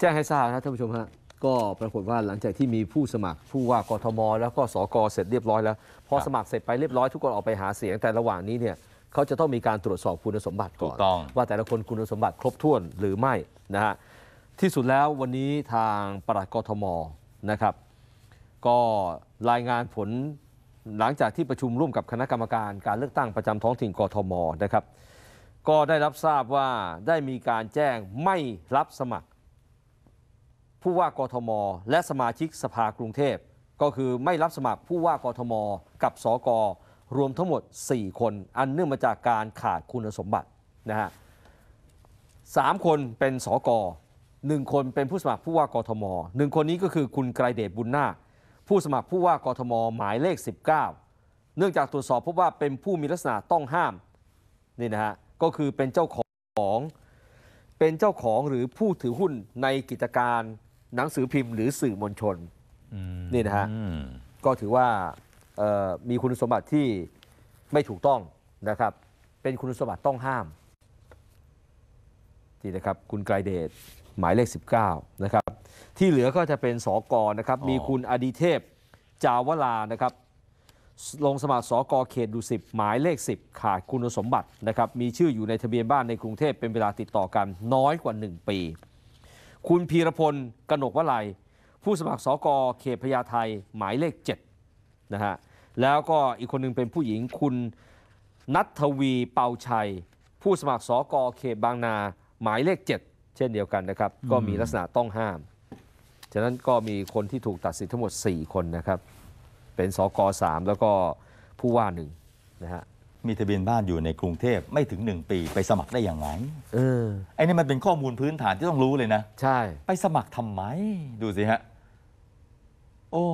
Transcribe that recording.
แจ้งให้ทราบนะท่านผู้ชมฮะ ก็ปรากฏว่าหลังจากที่มีผู้สมัครผู้ว่ากทม แล้วก็สกเสร็จเรียบร้อยแล้วพอสมัครเสร็จไปเรียบร้อยทุกคนออกไปหาเสียงแต่ระหว่างนี้เนี่ยเขาจะต้องมีการตรวจสอบคุณสมบัติก่อนว่า แต่ละคนคุณสมบัติครบถ้วนหรือไม่นะฮะที่สุดแล้ววันนี้ทางปลัดกทมนะครับก็รายงานผลหลังจากที่ประชุมร่วมกับคณะกรรมการการเลือกตั้งประจำท้องถิ่นกทมนะครับก็ได้รับทราบว่าได้มีการแจ้งไม่รับสมัครผู้ว่ากทม และสมาชิกสภากรุงเทพก็คือไม่รับสมัครผู้ว่ากทม กับสกรวมทั้งหมด 4 คนอันเนื่องมาจากการขาดคุณสมบัตินะฮะสามคนเป็นสกหนึ่งคนเป็นผู้สมัครผู้ว่ากทมหนึ่งคนนี้ก็คือคุณไกรเดชบุญนาผู้สมัครผู้ว่ากทม หมายเลข 19 เนื่องจากตรวจสอบพบว่าเป็นผู้มีลักษณะต้องห้ามนี่นะฮะก็คือเป็นเจ้าของเป็นเจ้าของหรือผู้ถือหุ้นในกิจการหนังสือพิมพ์หรือสื่อมวลชนนี่นะฮะก็ถือว่ามีคุณสมบัติที่ไม่ถูกต้องนะครับ เป็นคุณสมบัติต้องห้ามนี่นะครับคุณไกรเดชหมายเลข 19นะครับที่เหลือก็จะเป็นสอกอนะครับ มีคุณอดีเทพจาวลานะครับ ลงสมัครสอกอเขตดุสิตหมายเลข 10 ขาดคุณสมบัตินะครับมีชื่ออยู่ในทะเบียนบ้านในกรุงเทพเป็นเวลาติดต่อกันน้อยกว่า 1 ปีคุณพีรพลกนกวลัยผู้สมัครสกเขตพญาไทหมายเลข7นะฮะแล้วก็อีกคนนึงเป็นผู้หญิงคุณนัทวีเปาชัย ผู้สมัครสกเขตบางนาหมายเลข 7 เช่นเดียวกันนะครับ ก็มีลักษณะต้องห้าม ฉะนั้นก็มีคนที่ถูกตัดสิทธิ์ทั้งหมด 4 คนนะครับ เป็นสกสามแล้วก็ผู้ว่าหนึ่งนะฮะมีทะเบียนบ้านอยู่ในกรุงเทพไม่ถึง 1 ปีไปสมัครได้อย่างไรเออไอ้นี่มันเป็นข้อมูลพื้นฐานที่ต้องรู้เลยนะ ใช่ ไปสมัครทำไมดูสิฮะ โอ้